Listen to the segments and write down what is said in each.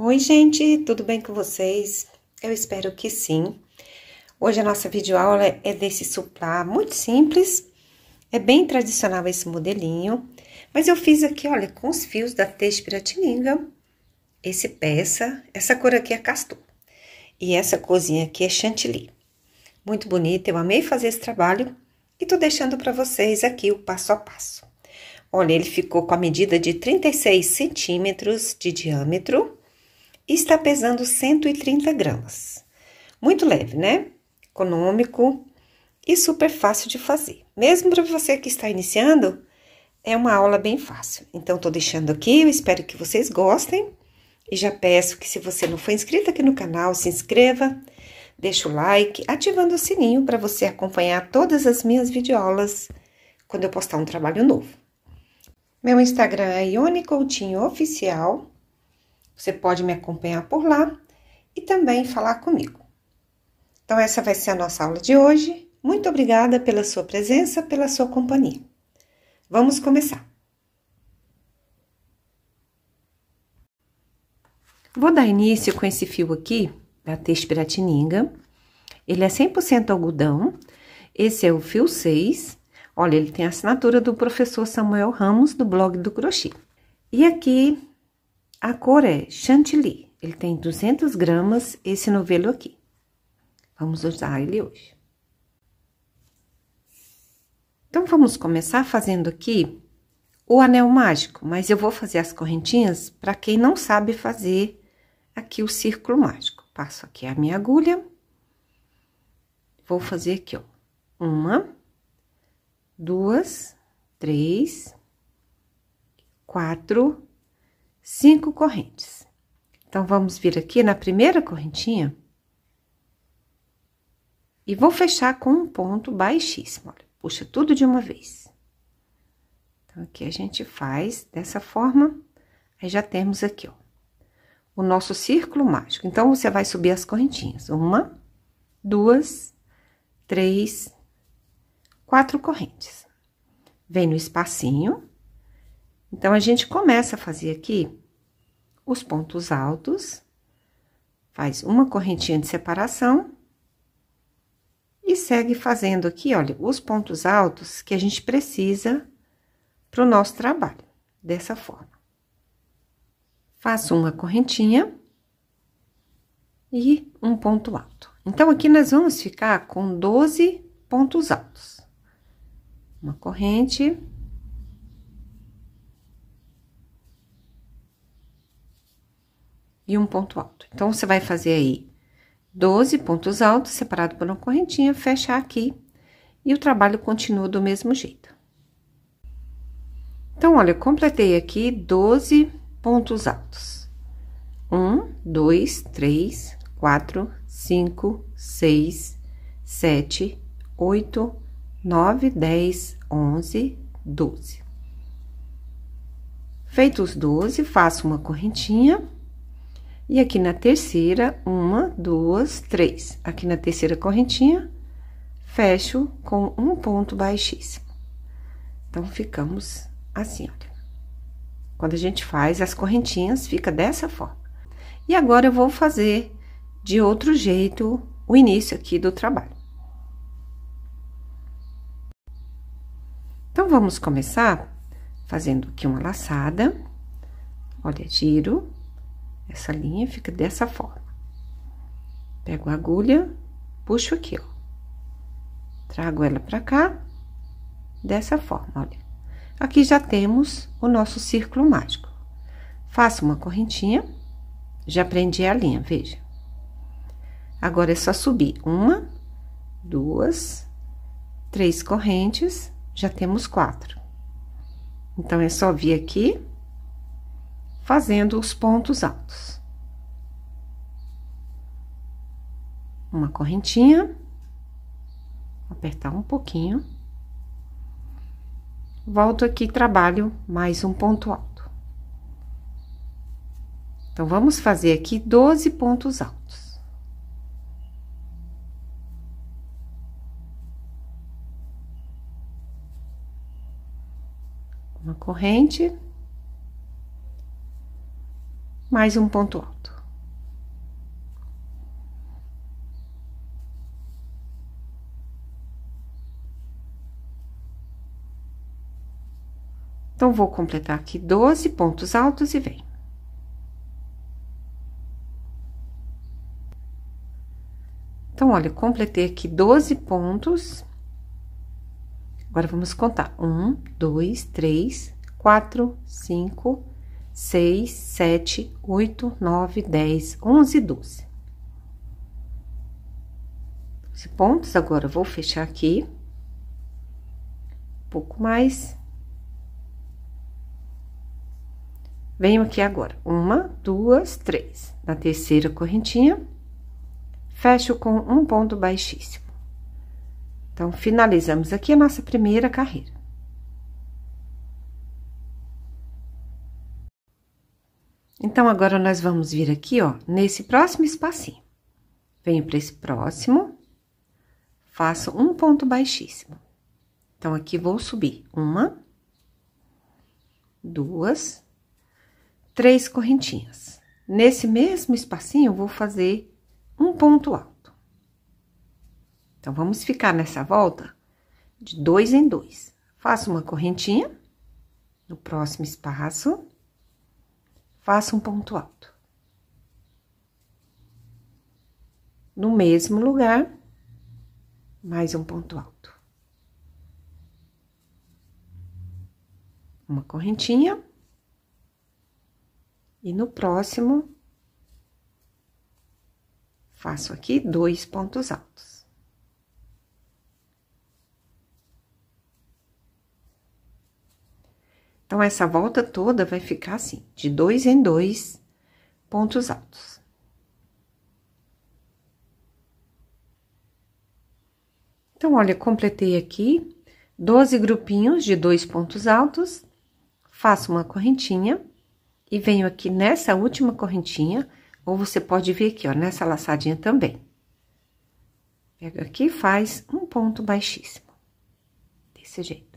Oi, gente, tudo bem com vocês? Eu espero que sim. Hoje a nossa videoaula é desse suplá muito simples, é bem tradicional esse modelinho, mas eu fiz aqui, olha, com os fios da tez piratininga, esse peça, essa cor aqui é castor e essa corzinha aqui é chantilly. Muito bonita, eu amei fazer esse trabalho e tô deixando para vocês aqui o passo a passo. Olha, ele ficou com a medida de 36 centímetros de diâmetro está pesando 130 gramas. Muito leve, né? Econômico e super fácil de fazer. Mesmo para você que está iniciando, é uma aula bem fácil. Então, estou deixando aqui, eu espero que vocês gostem. E já peço que se você não for inscrito aqui no canal, se inscreva, deixe o like, ativando o sininho para você acompanhar todas as minhas videoaulas quando eu postar um trabalho novo. Meu Instagram é Ione Coutinho Oficial você pode me acompanhar por lá e também falar comigo. Então, essa vai ser a nossa aula de hoje. Muito obrigada pela sua presença, pela sua companhia. Vamos começar. Vou dar início com esse fio aqui, da Tespiratininga. Ele é 100% algodão. Esse é o fio 6. Olha, ele tem a assinatura do professor Samuel Ramos, do blog do crochê. E aqui a cor é chantilly. Ele tem 200 gramas, esse novelo aqui. Vamos usar ele hoje. Então, vamos começar fazendo aqui o anel mágico, mas eu vou fazer as correntinhas para quem não sabe fazer aqui o círculo mágico. Passo aqui a minha agulha, vou fazer aqui, ó, uma, duas, três, quatro, cinco correntes. Então, vamos vir aqui na primeira correntinha e vou fechar com um ponto baixíssimo, olha, puxa tudo de uma vez. Então, aqui a gente faz dessa forma, aí já temos aqui, ó, o nosso círculo mágico. Então, você vai subir as correntinhas, uma, duas, três, quatro correntes. Vem no espacinho, então, a gente começa a fazer aqui os pontos altos, faz uma correntinha de separação e segue fazendo aqui, olha, os pontos altos que a gente precisa para o nosso trabalho, dessa forma. Faço uma correntinha e um ponto alto. Então, aqui nós vamos ficar com 12 pontos altos. Uma corrente, e um ponto alto. Então, você vai fazer aí 12 pontos altos separado por uma correntinha, fechar aqui e o trabalho continua do mesmo jeito. Então, olha, eu completei aqui 12 pontos altos. Um, dois, três, quatro, cinco, seis, sete, oito, nove, dez, onze, doze. Feito os 12, faço uma correntinha e aqui na terceira, uma, duas, três. Aqui na terceira correntinha, fecho com um ponto baixíssimo. Então, ficamos assim, olha. Quando a gente faz as correntinhas, fica dessa forma. E agora, eu vou fazer de outro jeito o início aqui do trabalho. Então, vamos começar fazendo aqui uma laçada. Olha, giro, essa linha fica dessa forma. Pego a agulha, puxo aqui, ó. Trago ela pra cá, dessa forma, olha. Aqui já temos o nosso círculo mágico. Faço uma correntinha, já prendi a linha, veja. Agora é só subir uma, duas, três correntes, já temos quatro. Então, é só vir aqui, fazendo os pontos altos. Uma correntinha, apertar um pouquinho. Volto aqui trabalho mais um ponto alto. Então, vamos fazer aqui 12 pontos altos. uma corrente mais um ponto alto. Então, vou completar aqui 12 pontos altos e vem. Então, olha, completei aqui 12 pontos. Agora, vamos contar. Um, dois, três, quatro, cinco, 6, 7, 8, 9, 10, 11, 12. 12 pontos, agora vou fechar aqui. Um pouco mais. Venho aqui agora, uma, duas, três. Na terceira correntinha, fecho com um ponto baixíssimo. Então, finalizamos aqui a nossa primeira carreira. Então, agora nós vamos vir aqui, ó, nesse próximo espacinho. Venho para esse próximo, faço um ponto baixíssimo. Então, aqui vou subir uma, duas, três correntinhas. Nesse mesmo espacinho, vou fazer um ponto alto. Então, vamos ficar nessa volta de dois em dois. Faço uma correntinha no próximo espaço faça um ponto alto. No mesmo lugar, mais um ponto alto. Uma correntinha. E no próximo, faço aqui dois pontos altos. Então, essa volta toda vai ficar assim, de dois em dois pontos altos. Então, olha, completei aqui 12 grupinhos de dois pontos altos, faço uma correntinha e venho aqui nessa última correntinha, ou você pode vir aqui, ó, nessa laçadinha também. Pega aqui e faz um ponto baixíssimo, desse jeito.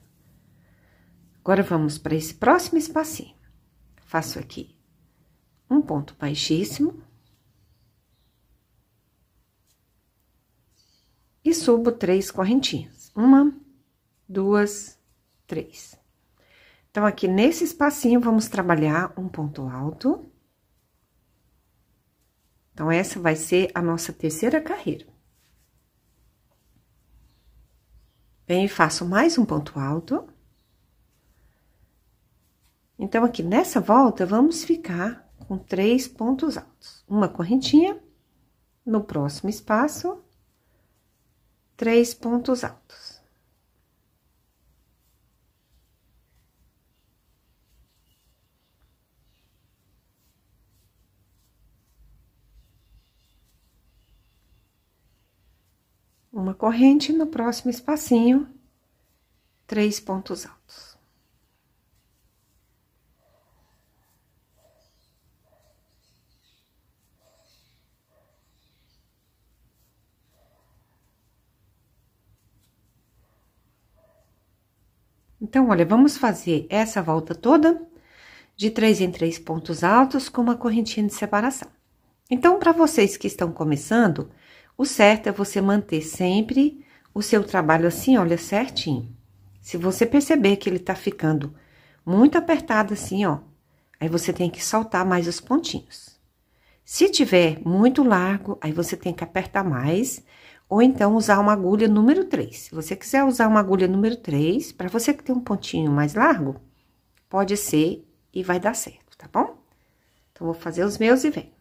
Agora vamos para esse próximo espacinho. Faço aqui um ponto baixíssimo. E subo três correntinhas. Uma, duas, três. Então, aqui nesse espacinho, vamos trabalhar um ponto alto. Então, essa vai ser a nossa terceira carreira. Venho e faço mais um ponto alto. Então, aqui nessa volta, vamos ficar com três pontos altos. Uma correntinha, no próximo espaço, três pontos altos. Uma corrente no próximo espacinho, três pontos altos. Então, olha, vamos fazer essa volta toda de três em três pontos altos com uma correntinha de separação. Então, para vocês que estão começando, o certo é você manter sempre o seu trabalho assim, olha, certinho. Se você perceber que ele tá ficando muito apertado assim, ó, aí você tem que soltar mais os pontinhos. Se tiver muito largo, aí você tem que apertar mais ou então usar uma agulha número 3. Se você quiser usar uma agulha número 3, para você que tem um pontinho mais largo, pode ser e vai dar certo, tá bom? Então, vou fazer os meus e venho.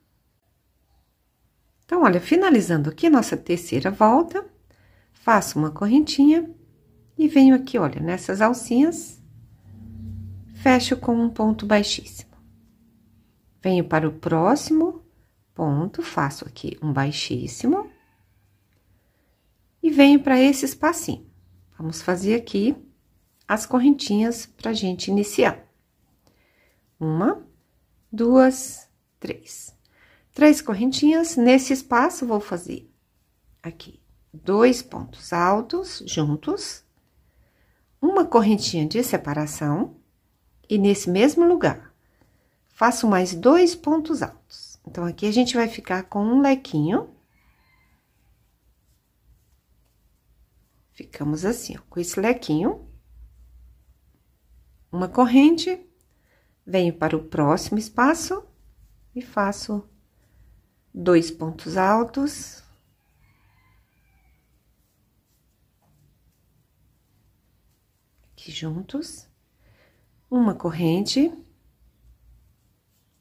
Então, olha, finalizando aqui nossa terceira volta, faço uma correntinha e venho aqui, olha, nessas alcinhas, fecho com um ponto baixíssimo. Venho para o próximo ponto, faço aqui um baixíssimo e venho para esse espacinho. Vamos fazer aqui as correntinhas para gente iniciar. Uma, duas, três. Três correntinhas. Nesse espaço, vou fazer aqui dois pontos altos juntos, uma correntinha de separação, e nesse mesmo lugar, faço mais dois pontos altos. Então, aqui a gente vai ficar com um lequinho Ficamos assim, ó, com esse lequinho. Uma corrente, venho para o próximo espaço e faço dois pontos altos. Aqui juntos. Uma corrente,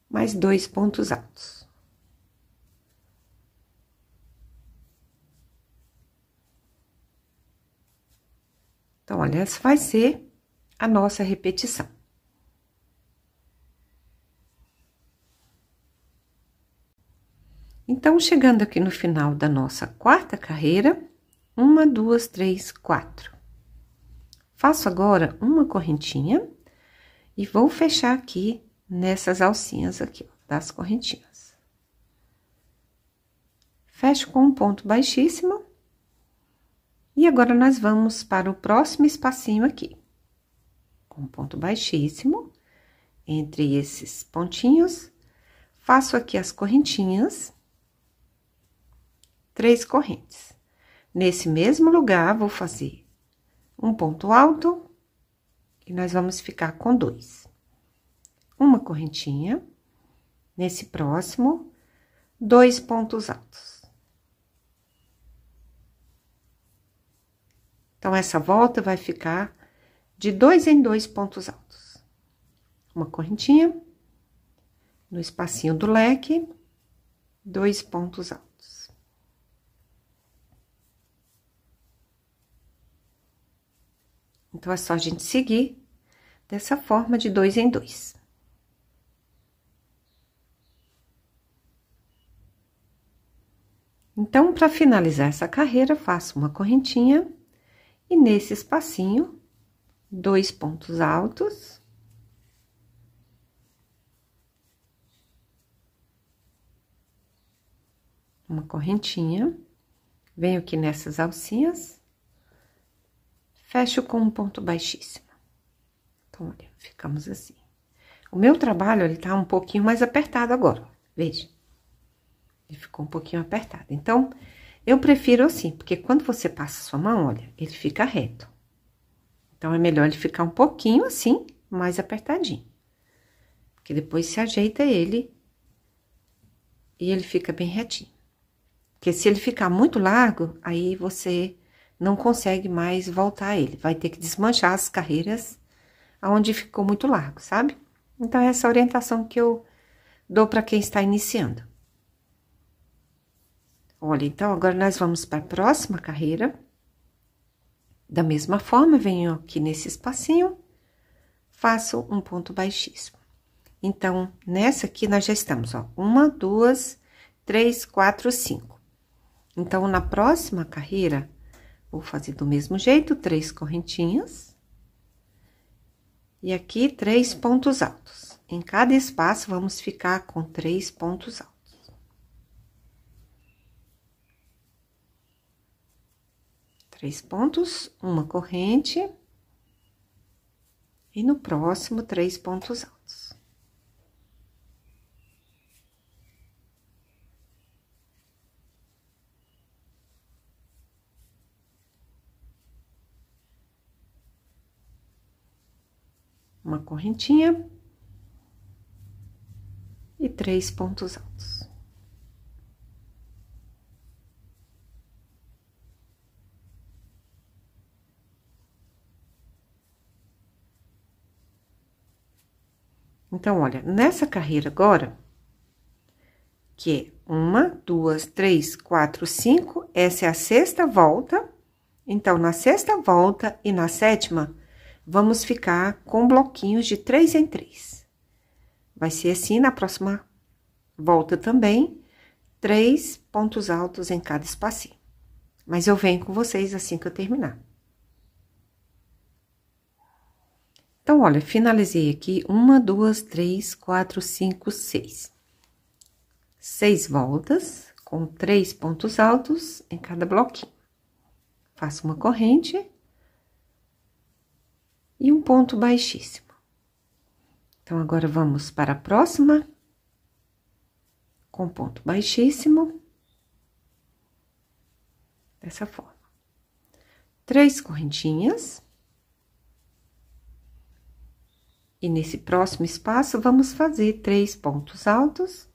mais dois pontos altos. Então, olha, essa vai ser a nossa repetição. Então, chegando aqui no final da nossa quarta carreira, uma, duas, três, quatro. Faço agora uma correntinha e vou fechar aqui nessas alcinhas aqui, ó, das correntinhas. Fecho com um ponto baixíssimo e agora, nós vamos para o próximo espacinho aqui. Com ponto baixíssimo, entre esses pontinhos, faço aqui as correntinhas. Três correntes. Nesse mesmo lugar, vou fazer um ponto alto e nós vamos ficar com dois. Uma correntinha, nesse próximo, dois pontos altos. Então, essa volta vai ficar de dois em dois pontos altos. Uma correntinha, no espacinho do leque, dois pontos altos. Então, é só a gente seguir dessa forma de dois em dois. Então, para finalizar essa carreira, faço uma correntinha e nesse espacinho, dois pontos altos. Uma correntinha. Venho aqui nessas alcinhas. Fecho com um ponto baixíssimo. Então, olha, ficamos assim. O meu trabalho, ele tá um pouquinho mais apertado agora, veja. Ele ficou um pouquinho apertado. Então, eu prefiro assim, porque quando você passa sua mão, olha, ele fica reto. Então, é melhor ele ficar um pouquinho assim, mais apertadinho. Porque depois se ajeita ele e ele fica bem retinho. Porque se ele ficar muito largo, aí você não consegue mais voltar ele. Vai ter que desmanchar as carreiras aonde ficou muito largo, sabe? Então, é essa é a orientação que eu dou para quem está iniciando. Olha, então agora nós vamos para a próxima carreira. Da mesma forma, venho aqui nesse espacinho, faço um ponto baixíssimo. Então, nessa aqui nós já estamos, ó, uma, duas, três, quatro, cinco. Então, na próxima carreira, vou fazer do mesmo jeito, três correntinhas. E aqui, três pontos altos. Em cada espaço, vamos ficar com três pontos altos. três pontos, uma corrente, e no próximo, três pontos altos. Uma correntinha e três pontos altos. Então, olha, nessa carreira agora, que é uma, duas, três, quatro, cinco, essa é a sexta volta. Então, na sexta volta e na sétima, vamos ficar com bloquinhos de três em três. Vai ser assim na próxima volta também, três pontos altos em cada espacinho. Mas eu venho com vocês assim que eu terminar. Então, olha, finalizei aqui uma, duas, três, quatro, cinco, seis. Seis voltas com três pontos altos em cada bloquinho. Faço uma corrente e um ponto baixíssimo. Então, agora vamos para a próxima, com ponto baixíssimo, dessa forma. Três correntinhas. E nesse próximo espaço, vamos fazer três pontos altos.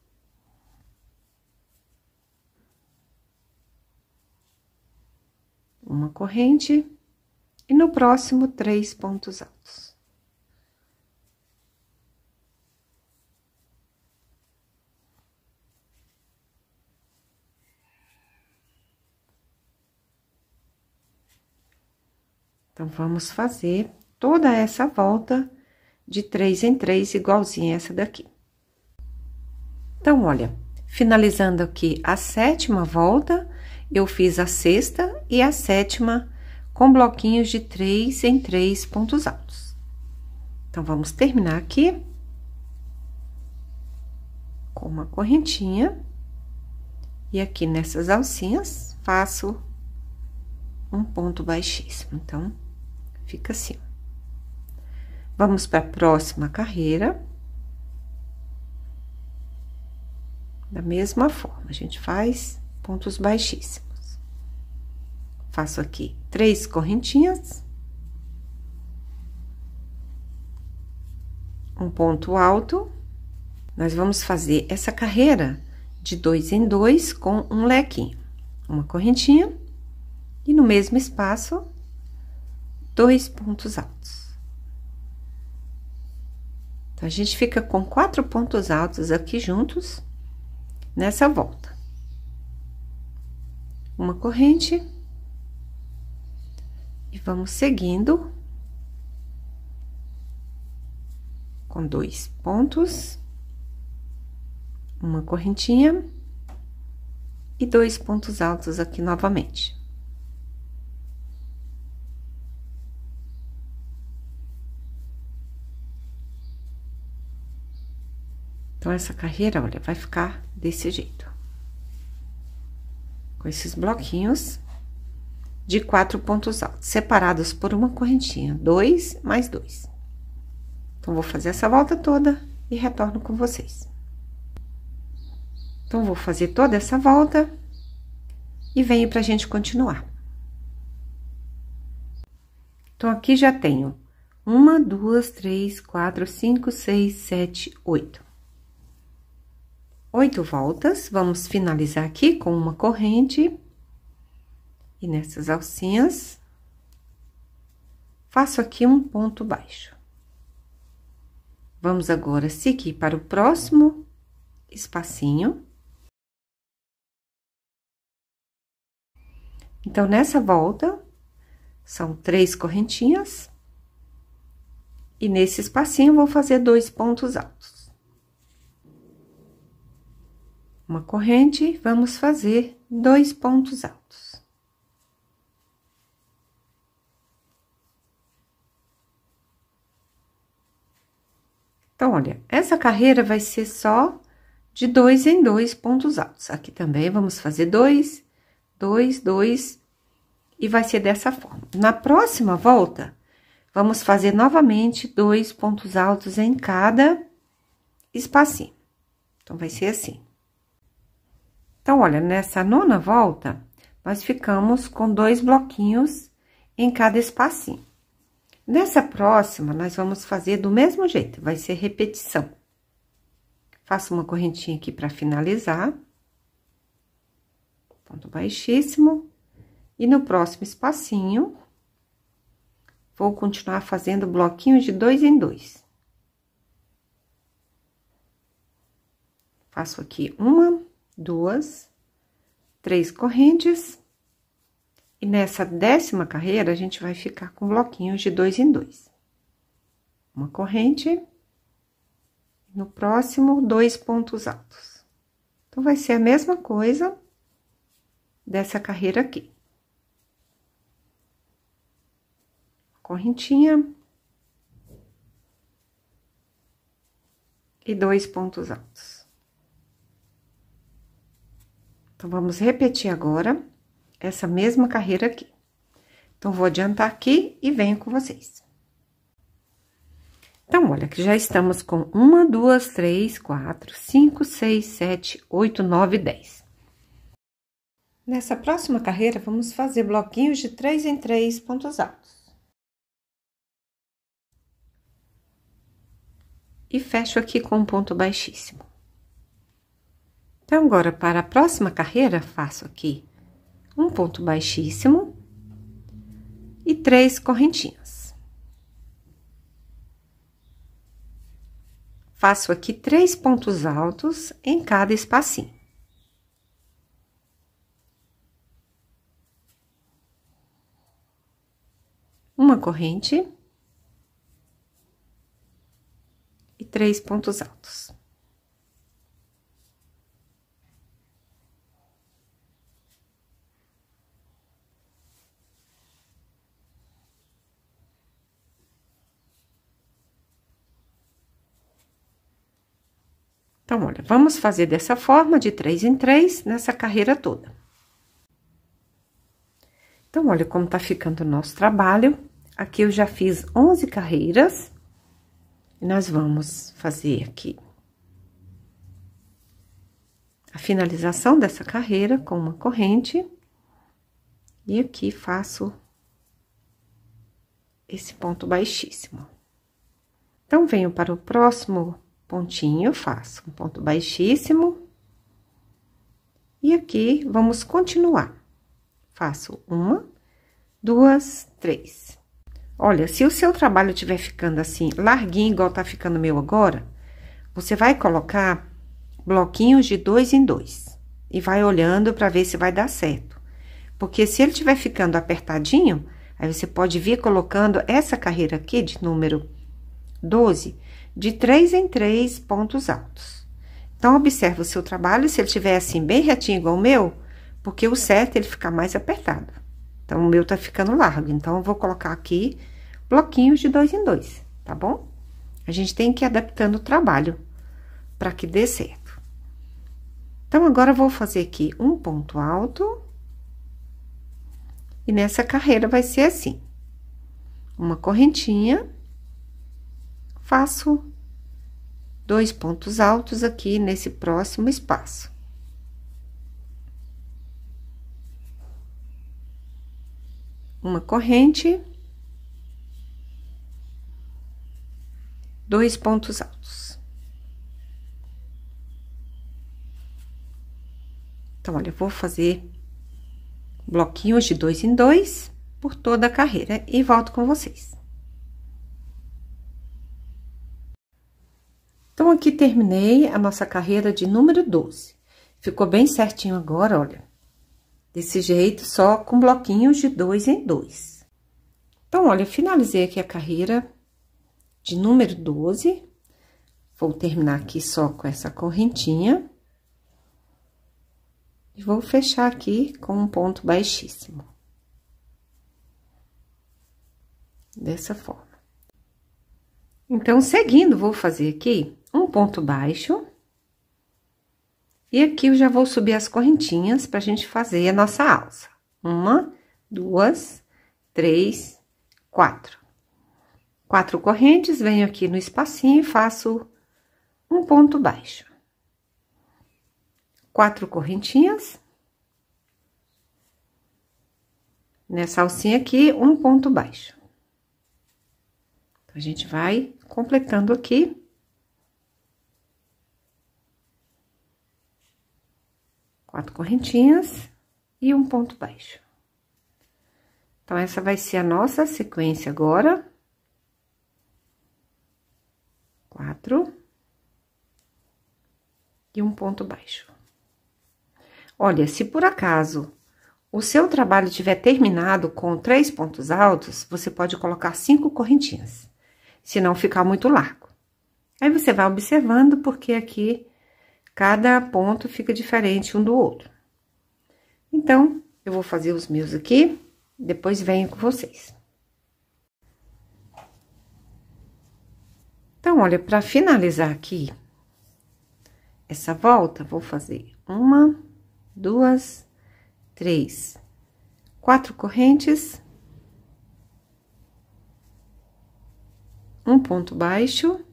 Uma corrente. E no próximo, três pontos altos. Então, vamos fazer toda essa volta de três em três, igualzinha essa daqui. Então, olha, finalizando aqui a sétima volta, eu fiz a sexta e a sétima com bloquinhos de três em três pontos altos. Então, vamos terminar aqui com uma correntinha. E aqui nessas alcinhas, faço um ponto baixíssimo. Então, fica assim. Vamos para a próxima carreira. Da mesma forma, a gente faz pontos baixíssimos. Faço aqui três correntinhas. Um ponto alto. Nós vamos fazer essa carreira de dois em dois com um lequinho. Uma correntinha. E no mesmo espaço, dois pontos altos. Então, a gente fica com quatro pontos altos aqui juntos nessa volta. Uma corrente. E vamos seguindo. Com dois pontos. Uma correntinha. E dois pontos altos aqui novamente. Então, essa carreira, olha, vai ficar desse jeito. Com esses bloquinhos de quatro pontos altos, separados por uma correntinha. Dois mais dois. Então, vou fazer essa volta toda e retorno com vocês. Então, vou fazer toda essa volta e venho pra gente continuar. Então, aqui já tenho uma, duas, três, quatro, cinco, seis, sete, oito oito voltas. Vamos finalizar aqui com uma corrente. E nessas alcinhas, faço aqui um ponto baixo. Vamos agora seguir para o próximo espacinho. Então, nessa volta, são três correntinhas. E nesse espacinho, vou fazer dois pontos altos. uma corrente, vamos fazer dois pontos altos. Então, olha, essa carreira vai ser só de dois em dois pontos altos. Aqui também vamos fazer dois, dois, dois, e vai ser dessa forma. Na próxima volta, vamos fazer novamente dois pontos altos em cada espacinho. Então, vai ser assim. Então, olha, nessa nona volta, nós ficamos com dois bloquinhos em cada espacinho. Nessa próxima, nós vamos fazer do mesmo jeito, vai ser repetição. Faço uma correntinha aqui para finalizar. Ponto baixíssimo. E no próximo espacinho, vou continuar fazendo bloquinhos de dois em dois. Faço aqui uma duas, três correntes. E nessa décima carreira, a gente vai ficar com bloquinhos de dois em dois. Uma corrente, no próximo, dois pontos altos. Então, vai ser a mesma coisa dessa carreira aqui. Correntinha. E dois pontos altos. Então, vamos repetir agora essa mesma carreira aqui. Então, vou adiantar aqui e venho com vocês. Então, olha, que já estamos com uma, duas, três, quatro, cinco, seis, sete, oito, nove, dez. Nessa próxima carreira, vamos fazer bloquinhos de três em três pontos altos. E fecho aqui com um ponto baixíssimo. Então, agora, para a próxima carreira, faço aqui um ponto baixíssimo e três correntinhas. Faço aqui três pontos altos em cada espacinho. Uma corrente e três pontos altos. Então, olha, vamos fazer dessa forma, de três em três, nessa carreira toda. Então, olha como tá ficando o nosso trabalho. Aqui eu já fiz 11 carreiras. E nós vamos fazer aqui a finalização dessa carreira com uma corrente. E aqui faço esse ponto baixíssimo. Então, venho para o próximo pontinho, faço um ponto baixíssimo. E aqui, vamos continuar. Faço uma, duas, três. Olha, se o seu trabalho estiver ficando assim, larguinho, igual tá ficando meu agora, você vai colocar bloquinhos de dois em dois. E vai olhando para ver se vai dar certo. Porque se ele estiver ficando apertadinho, aí você pode vir colocando essa carreira aqui de número 12 de três em três pontos altos. Então, observa o seu trabalho, se ele estiver assim bem retinho igual o meu, porque o certo ele fica mais apertado. Então, o meu tá ficando largo, então eu vou colocar aqui bloquinhos de dois em dois, tá bom? A gente tem que ir adaptando o trabalho para que dê certo. Então, agora eu vou fazer aqui um ponto alto. E nessa carreira vai ser assim. Uma correntinha faço dois pontos altos aqui nesse próximo espaço. Uma corrente, dois pontos altos. Então, olha, eu vou fazer bloquinhos de dois em dois por toda a carreira e volto com vocês. Então, aqui terminei a nossa carreira de número 12. Ficou bem certinho agora, olha. Desse jeito, só com bloquinhos de dois em dois. Então, olha, finalizei aqui a carreira de número 12. Vou terminar aqui só com essa correntinha. E vou fechar aqui com um ponto baixíssimo. Dessa forma. Então, seguindo, vou fazer aqui um ponto baixo. E aqui eu já vou subir as correntinhas para a gente fazer a nossa alça. Uma, duas, três, quatro. Quatro correntes, venho aqui no espacinho e faço um ponto baixo. Quatro correntinhas. Nessa alcinha aqui, um ponto baixo. A gente vai completando aqui quatro correntinhas e um ponto baixo. Então, essa vai ser a nossa sequência agora. Quatro. E um ponto baixo. Olha, se por acaso o seu trabalho tiver terminado com três pontos altos, você pode colocar cinco correntinhas, se não ficar muito largo. Aí você vai observando, porque aqui Cada ponto fica diferente um do outro. Então, eu vou fazer os meus aqui, depois venho com vocês. Então, olha, para finalizar aqui essa volta, vou fazer uma, duas, três, quatro correntes, um ponto baixo,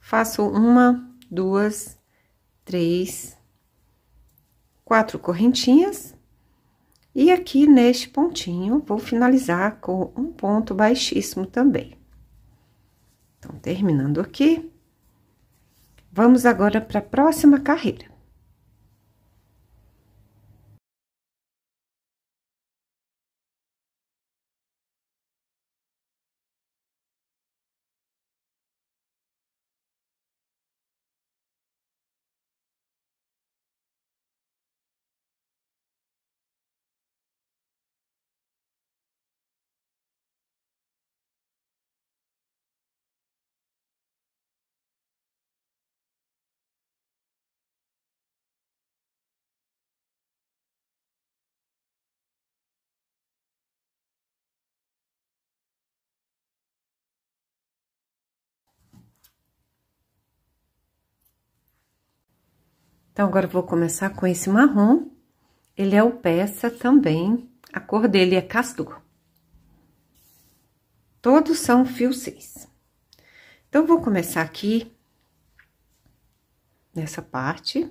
faço uma, duas, três, quatro correntinhas. E aqui neste pontinho, vou finalizar com um ponto baixíssimo também. Então, terminando aqui, vamos agora para a próxima carreira. Então, agora eu vou começar com esse marrom. Ele é o peça também, a cor dele é castor. Todos são fio 6. Então, vou começar aqui, nessa parte.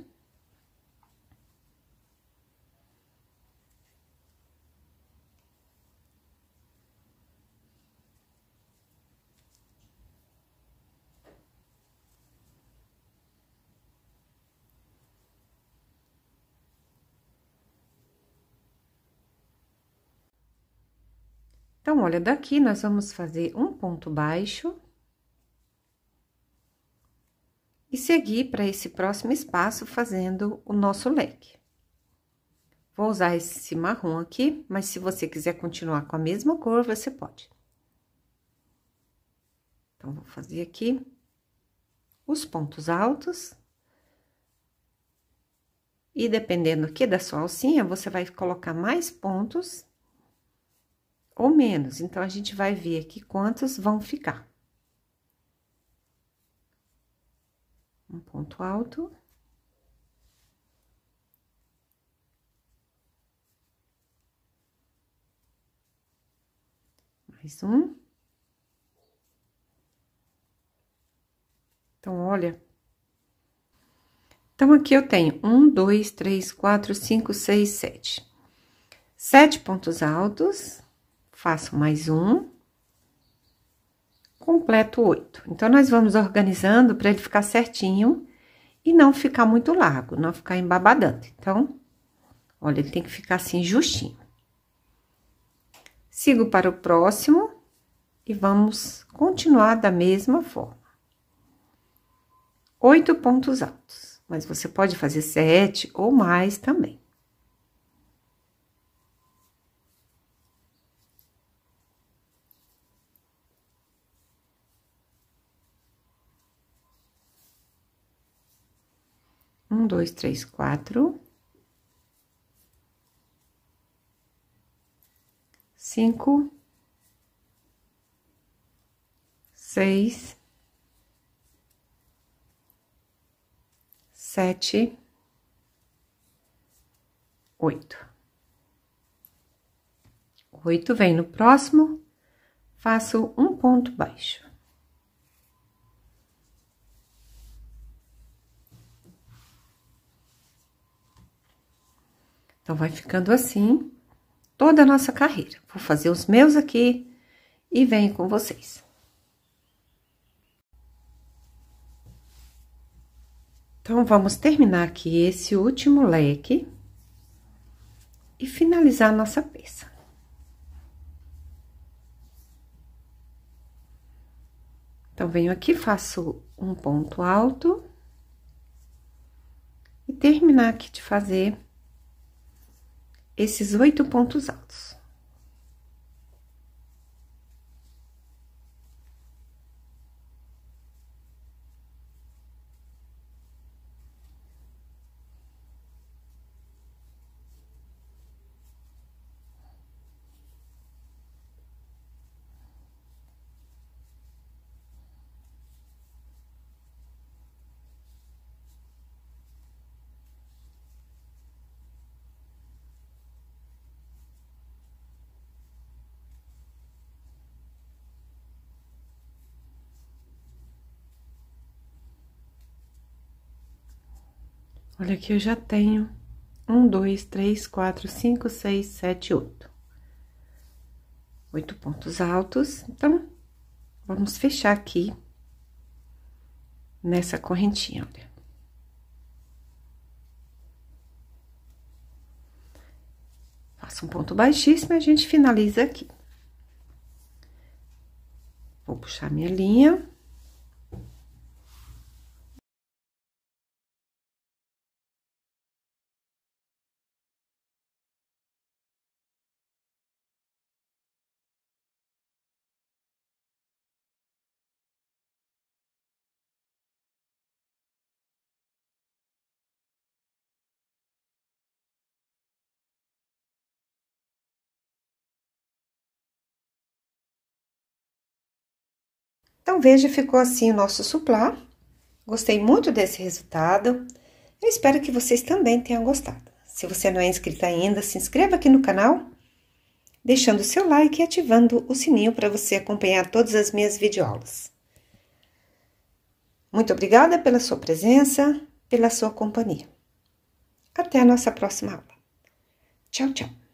Então, olha, daqui nós vamos fazer um ponto baixo. E seguir para esse próximo espaço fazendo o nosso leque. Vou usar esse marrom aqui, mas se você quiser continuar com a mesma cor, você pode. Então, vou fazer aqui os pontos altos. E dependendo aqui da sua alcinha, você vai colocar mais pontos ou menos. Então, a gente vai ver aqui quantos vão ficar. Um ponto alto. Mais um. Então, olha. Então, aqui eu tenho um, dois, três, quatro, cinco, seis, sete. Sete pontos altos faço mais um, completo oito. Então, nós vamos organizando para ele ficar certinho e não ficar muito largo, não ficar embabadando. Então, olha, ele tem que ficar assim justinho. Sigo para o próximo e vamos continuar da mesma forma. Oito pontos altos, mas você pode fazer sete ou mais também. Um, dois, três, quatro. Cinco. Seis. Sete. Oito. Oito vem no próximo, faço um ponto baixo. Então, vai ficando assim toda a nossa carreira. Vou fazer os meus aqui e venho com vocês. Então, vamos terminar aqui esse último leque e finalizar a nossa peça. Então, venho aqui, faço um ponto alto. E terminar aqui de fazer esses oito pontos altos. Olha aqui, eu já tenho um, dois, três, quatro, cinco, seis, sete, oito. Oito pontos altos. Então, vamos fechar aqui nessa correntinha, olha. Faço um ponto baixíssimo e a gente finaliza aqui. Vou puxar minha linha. Então, veja, ficou assim o nosso suplá. Gostei muito desse resultado. Eu espero que vocês também tenham gostado. Se você não é inscrito ainda, se inscreva aqui no canal, deixando o seu like e ativando o sininho para você acompanhar todas as minhas videoaulas. Muito obrigada pela sua presença, pela sua companhia. Até a nossa próxima aula. Tchau, tchau.